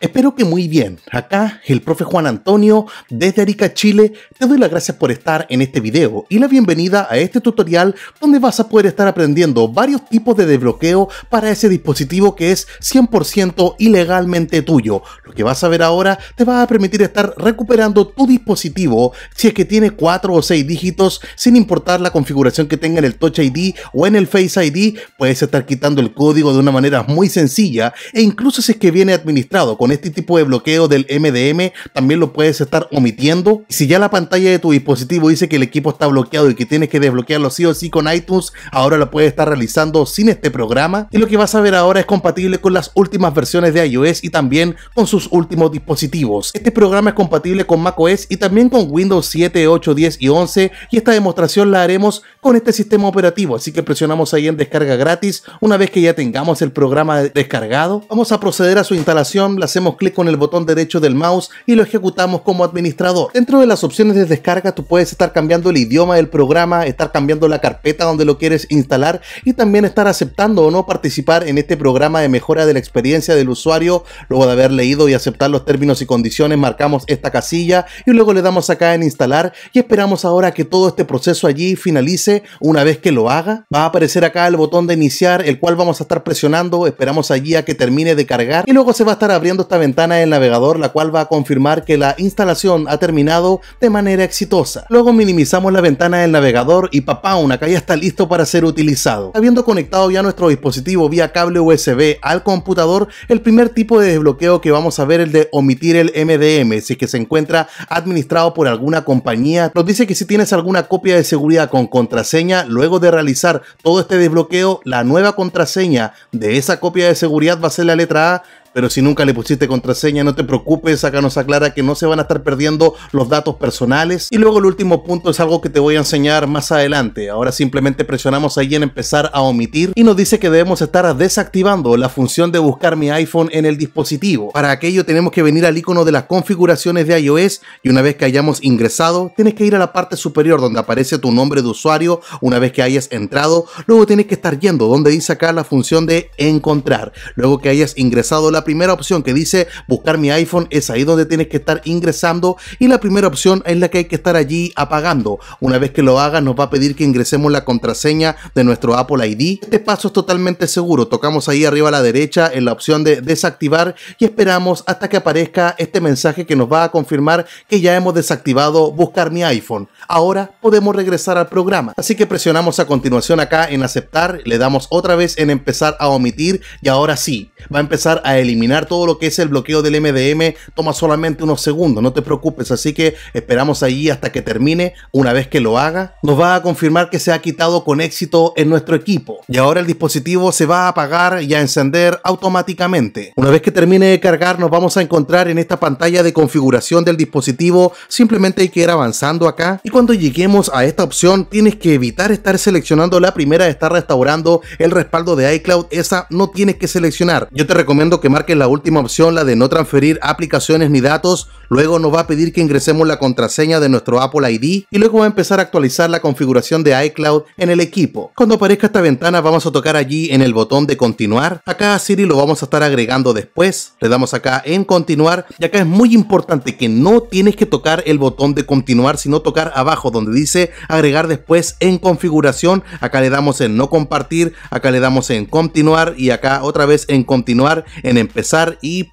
Espero que muy bien. Acá el profe Juan Antonio desde Arica, Chile. Te doy las gracias por estar en este video y la bienvenida a este tutorial donde vas a poder estar aprendiendo varios tipos de desbloqueo para ese dispositivo que es 100% ilegalmente tuyo. Lo que vas a ver ahora te va a permitir estar recuperando tu dispositivo si es que tiene 4 o 6 dígitos sin importar la configuración que tenga en el Touch ID o en el Face ID. Puedes estar quitando el código de una manera muy sencilla e incluso si es que viene administrado con este tipo de bloqueo del MDM también lo puedes estar omitiendo. Si ya la pantalla de tu dispositivo dice que el equipo está bloqueado y que tienes que desbloquearlo sí o sí con iTunes, ahora lo puedes estar realizando sin este programa. Y lo que vas a ver ahora es compatible con las últimas versiones de iOS y también con sus últimos dispositivos. Este programa es compatible con macOS y también con Windows 7, 8, 10 y 11 y esta demostración la haremos con este sistema operativo, así que presionamos ahí en descarga gratis. Una vez que ya tengamos el programa descargado, vamos a proceder a su instalación, la hacemos clic con el botón derecho del mouse y lo ejecutamos como administrador. Dentro de las opciones de descarga tú puedes estar cambiando el idioma del programa, estar cambiando la carpeta donde lo quieres instalar y también estar aceptando o no participar en este programa de mejora de la experiencia del usuario. Luego de haber leído y aceptar los términos y condiciones marcamos esta casilla y luego le damos acá en instalar y esperamos ahora que todo este proceso allí finalice. Una vez que lo haga va a aparecer acá el botón de iniciar el cual vamos a estar presionando, esperamos allí a que termine de cargar y luego se va a estar abriendo ventana del navegador la cual va a confirmar que la instalación ha terminado de manera exitosa. Luego minimizamos la ventana del navegador y papá, acá ya está listo para ser utilizado. Habiendo conectado ya nuestro dispositivo vía cable USB al computador, el primer tipo de desbloqueo que vamos a ver es el de omitir el MDM, si es que se encuentra administrado por alguna compañía. Nos dice que si tienes alguna copia de seguridad con contraseña, luego de realizar todo este desbloqueo, la nueva contraseña de esa copia de seguridad va a ser la letra A pero si nunca le pusiste contraseña, no te preocupes, acá nos aclara que no se van a estar perdiendo los datos personales. Y luego el último punto es algo que te voy a enseñar más adelante. Ahora simplemente presionamos ahí en empezar a omitir y nos dice que debemos estar desactivando la función de buscar mi iPhone en el dispositivo. Para aquello tenemos que venir al icono de las configuraciones de iOS y una vez que hayamos ingresado, tienes que ir a la parte superior donde aparece tu nombre de usuario una vez que hayas entrado. Luego tienes que estar yendo donde dice acá la función de encontrar. Luego que hayas ingresado la la primera opción que dice buscar mi iPhone es ahí donde tienes que estar ingresando y la primera opción es la que hay que estar allí apagando. Una vez que lo hagas nos va a pedir que ingresemos la contraseña de nuestro Apple ID. Este paso es totalmente seguro. Tocamos ahí arriba a la derecha en la opción de desactivar y esperamos hasta que aparezca este mensaje que nos va a confirmar que ya hemos desactivado buscar mi iPhone. Ahora podemos regresar al programa. Así que presionamos a continuación acá en aceptar, le damos otra vez en empezar a omitir y ahora sí, va a empezar a eliminar eliminar todo lo que es el bloqueo del MDM toma solamente unos segundos, no te preocupes, así que esperamos ahí hasta que termine, una vez que lo haga, nos va a confirmar que se ha quitado con éxito en nuestro equipo y ahora el dispositivo se va a apagar y a encender automáticamente. Una vez que termine de cargar nos vamos a encontrar en esta pantalla de configuración del dispositivo, simplemente hay que ir avanzando acá y cuando lleguemos a esta opción tienes que evitar estar seleccionando la primera de estar restaurando el respaldo de iCloud, esa no tienes que seleccionar. Yo te recomiendo que más que es la última opción, la de no transferir aplicaciones ni datos. Luego nos va a pedir que ingresemos la contraseña de nuestro Apple ID y luego va a empezar a actualizar la configuración de iCloud en el equipo. Cuando aparezca esta ventana vamos a tocar allí en el botón de continuar. Acá Siri lo vamos a estar agregando después. Le damos acá en continuar y acá es muy importante que no tienes que tocar el botón de continuar sino tocar abajo donde dice agregar después en configuración. Acá le damos en no compartir, acá le damos en continuar y acá otra vez en continuar en empezar y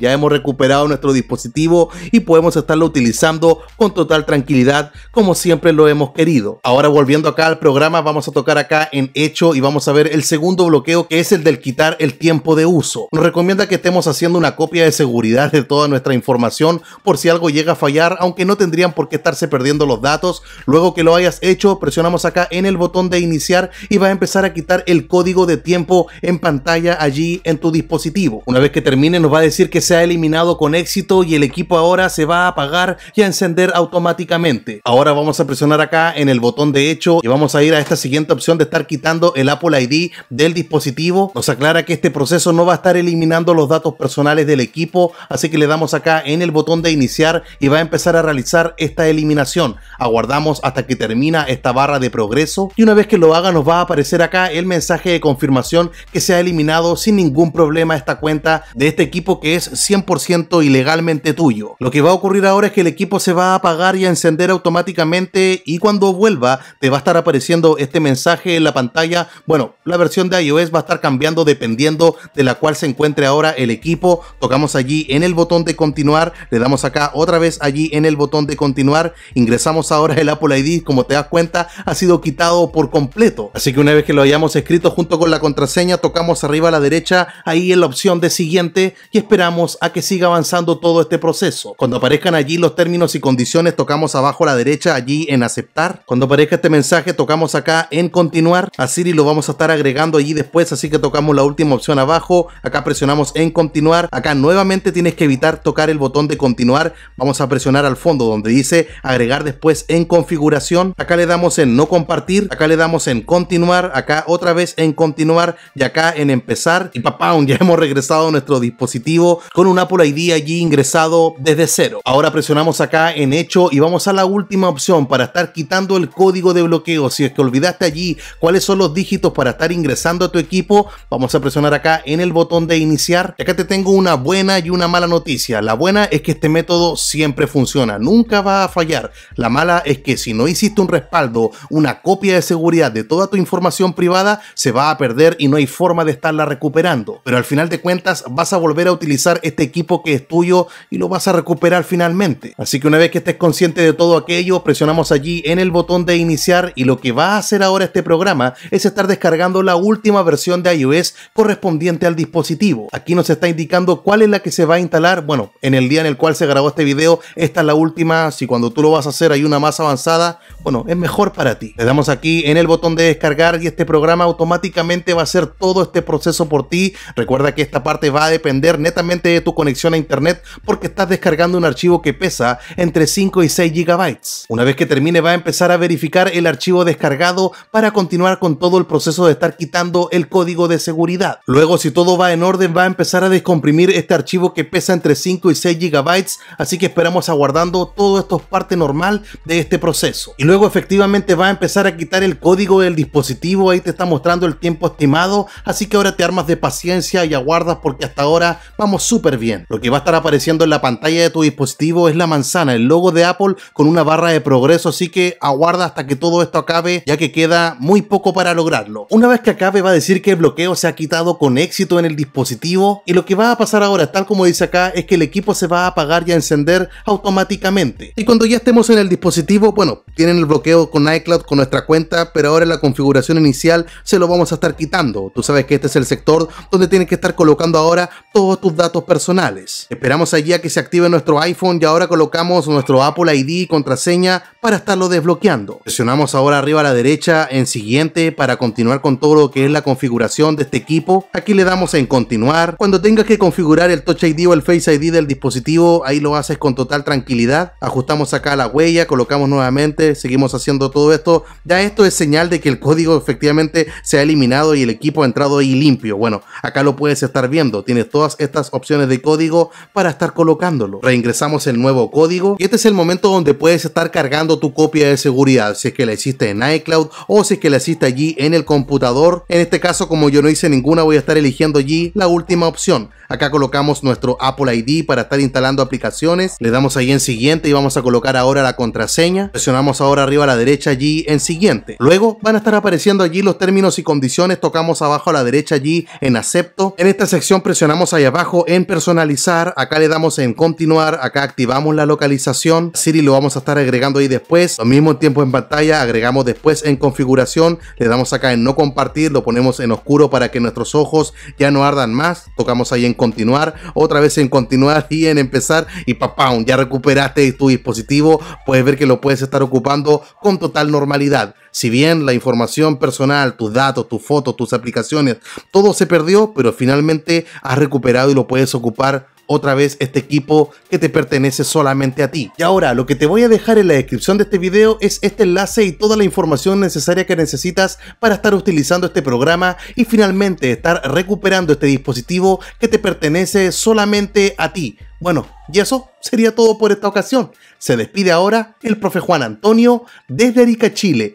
ya hemos recuperado nuestro dispositivo y podemos estarlo utilizando con total tranquilidad como siempre lo hemos querido. Ahora volviendo acá al programa vamos a tocar acá en hecho y vamos a ver el segundo bloqueo que es el del quitar el tiempo de uso. Nos recomienda que estemos haciendo una copia de seguridad de toda nuestra información por si algo llega a fallar, aunque no tendrían por qué estarse perdiendo los datos. Luego que lo hayas hecho, presionamos acá en el botón de iniciar y va a empezar a quitar el código de tiempo en pantalla allí en tu dispositivo. Una vez que termine nos va a decir que se ha eliminado con éxito y el equipo ahora se va a apagar y a encender automáticamente. Ahora vamos a presionar acá en el botón de hecho y vamos a ir a esta siguiente opción de estar quitando el Apple ID del dispositivo. Nos aclara que este proceso no va a estar eliminando los datos personales del equipo, así que le damos acá en el botón de iniciar y va a empezar a realizar esta eliminación. Aguardamos hasta que termina esta barra de progreso y una vez que lo haga nos va a aparecer acá el mensaje de confirmación que se ha eliminado sin ningún problema esta cuenta de este equipo que es 100% ilegalmente tuyo. Lo que va a ocurrir ahora es que el equipo se va a apagar y a encender automáticamente y cuando vuelva te va a estar apareciendo este mensaje en la pantalla. Bueno, la versión de iOS va a estar cambiando dependiendo de la cual se encuentre ahora el equipo. Tocamos allí en el botón de continuar, le damos acá otra vez allí en el botón de continuar, ingresamos ahora el Apple ID, como te das cuenta, ha sido quitado por completo. Así que una vez que lo hayamos escrito junto con la contraseña, tocamos arriba a la derecha ahí en la opción siguiente y esperamos a que siga avanzando todo este proceso. Cuando aparezcan allí los términos y condiciones, tocamos abajo a la derecha allí en aceptar. Cuando aparezca este mensaje, tocamos acá en continuar. así y lo vamos a estar agregando allí después, así que tocamos la última opción abajo. Acá presionamos en continuar. Acá nuevamente tienes que evitar tocar el botón de continuar. Vamos a presionar al fondo donde dice agregar después en configuración. Acá le damos en no compartir. Acá le damos en continuar. Acá otra vez en continuar. Y acá en empezar. Y papá, ya hemos regresado nuestro dispositivo con un Apple ID allí ingresado desde cero. Ahora presionamos acá en hecho y vamos a la última opción para estar quitando el código de bloqueo. Si es que olvidaste allí cuáles son los dígitos para estar ingresando a tu equipo, vamos a presionar acá en el botón de iniciar. acá te tengo una buena y una mala noticia. La buena es que este método siempre funciona, nunca va a fallar. La mala es que si no hiciste un respaldo, una copia de seguridad de toda tu información privada, se va a perder y no hay forma de estarla recuperando. Pero al final de cuentas, vas a volver a utilizar este equipo que es tuyo y lo vas a recuperar finalmente. Así que una vez que estés consciente de todo aquello, presionamos allí en el botón de iniciar y lo que va a hacer ahora este programa es estar descargando la última versión de iOS correspondiente al dispositivo. Aquí nos está indicando cuál es la que se va a instalar. Bueno, en el día en el cual se grabó este video, esta es la última. Si cuando tú lo vas a hacer hay una más avanzada, bueno, es mejor para ti. Le damos aquí en el botón de descargar y este programa automáticamente va a hacer todo este proceso por ti. Recuerda que esta parte va a depender netamente de tu conexión a internet porque estás descargando un archivo que pesa entre 5 y 6 gigabytes. Una vez que termine va a empezar a verificar el archivo descargado para continuar con todo el proceso de estar quitando el código de seguridad. Luego si todo va en orden va a empezar a descomprimir este archivo que pesa entre 5 y 6 gigabytes así que esperamos aguardando todo esto es parte normal de este proceso. Y luego efectivamente va a empezar a quitar el código del dispositivo ahí te está mostrando el tiempo estimado así que ahora te armas de paciencia y aguardas porque hasta ahora vamos súper bien. Lo que va a estar apareciendo en la pantalla de tu dispositivo es la manzana, el logo de Apple con una barra de progreso, así que aguarda hasta que todo esto acabe ya que queda muy poco para lograrlo. Una vez que acabe va a decir que el bloqueo se ha quitado con éxito en el dispositivo y lo que va a pasar ahora, tal como dice acá, es que el equipo se va a apagar y a encender automáticamente. Y cuando ya estemos en el dispositivo, bueno, tienen el bloqueo con iCloud con nuestra cuenta, pero ahora en la configuración inicial se lo vamos a estar quitando. Tú sabes que este es el sector donde tienes que estar colocando ahora todos tus datos personales. Esperamos allí a que se active nuestro iPhone y ahora colocamos nuestro Apple ID y contraseña para estarlo desbloqueando. Presionamos ahora arriba a la derecha en siguiente para continuar con todo lo que es la configuración de este equipo. Aquí le damos en continuar. Cuando tengas que configurar el Touch ID o el Face ID del dispositivo, ahí lo haces con total tranquilidad. Ajustamos acá la huella, colocamos nuevamente, seguimos haciendo todo esto. Ya esto es señal de que el código efectivamente se ha eliminado y el equipo ha entrado ahí limpio. Bueno, acá lo puedes estar viendo tienes todas estas opciones de código para estar colocándolo. Reingresamos el nuevo código y este es el momento donde puedes estar cargando tu copia de seguridad, si es que la hiciste en iCloud o si es que la hiciste allí en el computador. En este caso, como yo no hice ninguna, voy a estar eligiendo allí la última opción. Acá colocamos nuestro Apple ID para estar instalando aplicaciones. Le damos ahí en siguiente y vamos a colocar ahora la contraseña. Presionamos ahora arriba a la derecha allí en siguiente. Luego van a estar apareciendo allí los términos y condiciones. Tocamos abajo a la derecha allí en acepto. En esta sección presionamos ahí abajo en personalizar, acá le damos en continuar, acá activamos la localización, Siri lo vamos a estar agregando ahí después, lo mismo tiempo en pantalla, agregamos después en configuración, le damos acá en no compartir, lo ponemos en oscuro para que nuestros ojos ya no ardan más, tocamos ahí en continuar, otra vez en continuar y en empezar y papá, ya recuperaste tu dispositivo, puedes ver que lo puedes estar ocupando con total normalidad. Si bien la información personal, tus datos, tus fotos, tus aplicaciones, todo se perdió, pero finalmente has recuperado y lo puedes ocupar otra vez este equipo que te pertenece solamente a ti. Y ahora lo que te voy a dejar en la descripción de este video es este enlace y toda la información necesaria que necesitas para estar utilizando este programa y finalmente estar recuperando este dispositivo que te pertenece solamente a ti. Bueno, y eso sería todo por esta ocasión. Se despide ahora el profe Juan Antonio desde Arica, Chile.